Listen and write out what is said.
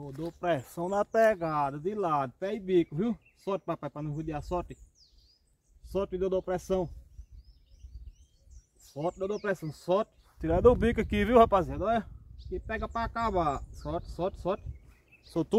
Dou, dou pressão na pegada, de lado, pé e bico, viu? Sorte, papai, para não judiar, sorte. Sorte, deu dou pressão. Sorte, deu dou pressão, sorte. Tirando o bico aqui, viu, rapaziada? Olha. Que pega para acabar. Sorte, sorte, sorte. tudo.